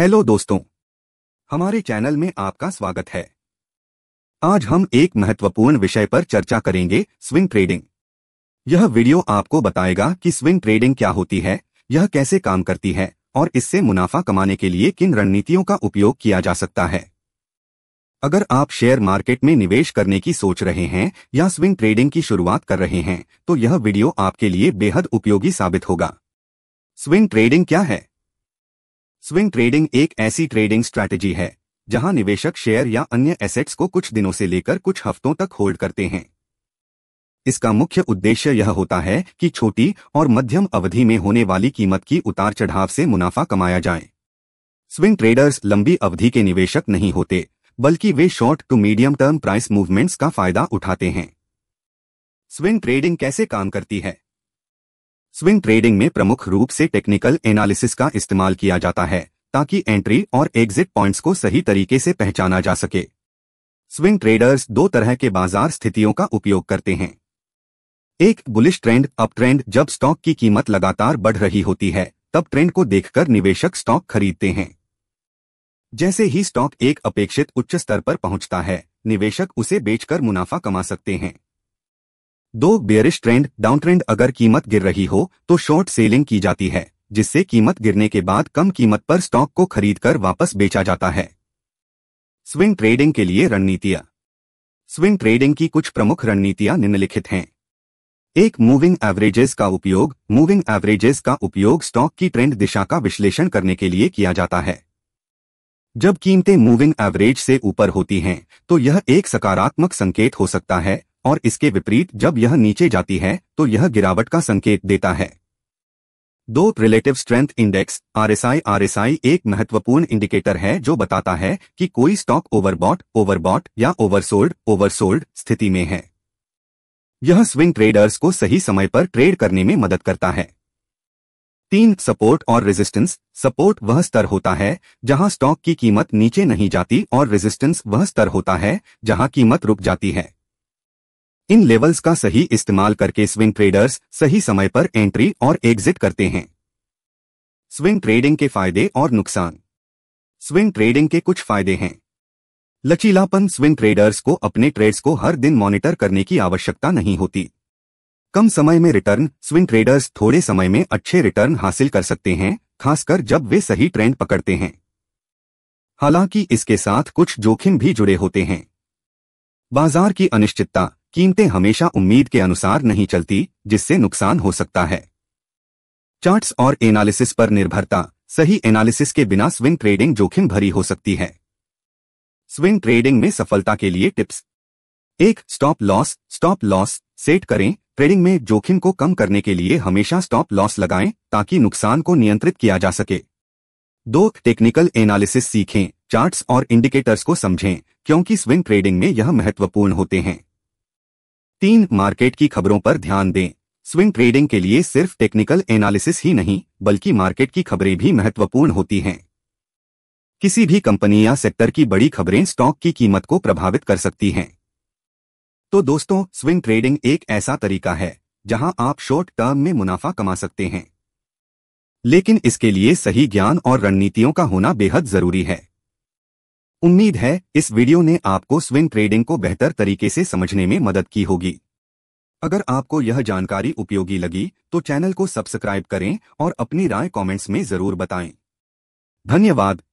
hello दोस्तों हमारे channel में आपका स्वागत है आज हम एक महत्वपूर्ण विषय पर चर्चा करेंगे स्विंग ट्रेडिंग यह वीडियो आपको बताएगा कि स्विंग ट्रेडिंग क्या होती है यह कैसे काम करती है और इससे मुनाफा कमाने के लिए किन रणनीतियों का उपयोग किया जा सकता है अगर आप शेयर मार्केट में निवेश करने की सोच रहे हैं या स्विंग ट्रेडिंग की शुरुआत कर रहे हैं तो यह वीडियो आपके लिए बेहद उपयोगी साबित होगा स्विंग ट्रेडिंग क्या है स्विंग ट्रेडिंग एक ऐसी ट्रेडिंग स्ट्रैटेजी है जहां निवेशक शेयर या अन्य एसेट्स को कुछ दिनों से लेकर कुछ हफ्तों तक होल्ड करते हैं इसका मुख्य उद्देश्य यह होता है कि छोटी और मध्यम अवधि में होने वाली कीमत की उतार चढ़ाव से मुनाफा कमाया जाए स्विंग ट्रेडर्स लंबी अवधि के निवेशक नहीं होते बल्कि वे short to medium term price movements का फायदा उठाते हैं स्विंग ट्रेडिंग कैसे काम करती है स्विंग ट्रेडिंग में प्रमुख रूप से टेक्निकल एनालिसिस का इस्तेमाल किया जाता है ताकि एंट्री और एग्जिट पॉइंट्स को सही तरीके से पहचाना जा सके स्विंग ट्रेडर्स दो तरह के बाजार स्थितियों का उपयोग करते हैं एक बुलिश ट्रेंड अप ट्रेंड जब स्टॉक की कीमत लगातार बढ़ रही होती है तब ट्रेंड को देखकर निवेशक स्टॉक खरीदते हैं जैसे ही स्टॉक एक अपेक्षित उच्च स्तर पर पहुंचता है निवेशक उसे बेचकर मुनाफा कमा सकते हैं दो बेयरिश ट्रेंड डाउन ट्रेंड अगर कीमत गिर रही हो तो शॉर्ट सेलिंग की जाती है जिससे कीमत गिरने के बाद कम कीमत पर स्टॉक को खरीदकर वापस बेचा जाता है स्विंग ट्रेडिंग के लिए रणनीतियां स्विंग ट्रेडिंग की कुछ प्रमुख रणनीतियां निम्नलिखित हैं एक मूविंग एवरेजेस का उपयोग मूविंग एवरेजेस का उपयोग स्टॉक की ट्रेंड दिशा का विश्लेषण करने के लिए किया जाता है जब कीमतें मूविंग एवरेज से ऊपर होती हैं तो यह एक सकारात्मक संकेत हो सकता है और इसके विपरीत जब यह नीचे जाती है तो यह गिरावट का संकेत देता है दो relative strength index RSI RSI एक महत्वपूर्ण इंडिकेटर है जो बताता है कि कोई स्टॉक ओवरबॉट ओवरबॉट या ओवरसोल्ड ओवरसोल्ड स्थिति में है यह स्विंग ट्रेडर्स को सही समय पर ट्रेड करने में मदद करता है तीन सपोर्ट और रेजिस्टेंस सपोर्ट वह स्तर होता है जहां स्टॉक की कीमत नीचे नहीं जाती और रेजिस्टेंस वह स्तर होता है जहां कीमत रुक जाती है इन लेवल्स का सही इस्तेमाल करके स्विंग ट्रेडर्स सही समय पर एंट्री और एग्जिट करते हैं स्विंग ट्रेडिंग के फायदे और नुकसान स्विंग ट्रेडिंग के कुछ फायदे हैं लचीलापन स्विंग ट्रेडर्स को अपने ट्रेड्स को हर दिन मॉनिटर करने की आवश्यकता नहीं होती कम समय में रिटर्न स्विंग ट्रेडर्स थोड़े समय में अच्छे रिटर्न हासिल कर सकते हैं खासकर जब वे सही ट्रेंड पकड़ते हैं हालांकि इसके साथ कुछ जोखिम भी जुड़े होते हैं बाजार की अनिश्चितता कीमतें हमेशा उम्मीद के अनुसार नहीं चलती जिससे नुकसान हो सकता है चार्ट्स और एनालिसिस पर निर्भरता सही एनालिसिस के बिना स्विंग ट्रेडिंग जोखिम भरी हो सकती है स्विंग ट्रेडिंग में सफलता के लिए टिप्स एक stop loss stop loss set करें ट्रेडिंग में जोखिम को कम करने के लिए हमेशा स्टॉप लॉस लगाएं ताकि नुकसान को नियंत्रित किया जा सके दो टेक्निकल एनालिसिस सीखें चार्ट्स और इंडिकेटर्स को समझें क्योंकि स्विंग ट्रेडिंग में यह महत्वपूर्ण होते हैं तीन मार्केट की खबरों पर ध्यान दें स्विंग ट्रेडिंग के लिए सिर्फ टेक्निकल एनालिसिस ही नहीं बल्कि मार्केट की खबरें भी महत्वपूर्ण होती हैं किसी भी कंपनी या सेक्टर की बड़ी खबरें स्टॉक की कीमत को प्रभावित कर सकती हैं तो दोस्तों स्विंग ट्रेडिंग एक ऐसा तरीका है जहां आप शॉर्ट टर्म में मुनाफा कमा सकते हैं लेकिन इसके लिए सही ज्ञान और रणनीतियों का होना बेहद जरूरी है उम्मीद है इस वीडियो ने आपको स्विंग ट्रेडिंग को बेहतर तरीके से समझने में मदद की होगी अगर आपको यह जानकारी उपयोगी लगी तो चैनल को सब्सक्राइब करें और अपनी राय कमेंट्स में जरूर बताएं धन्यवाद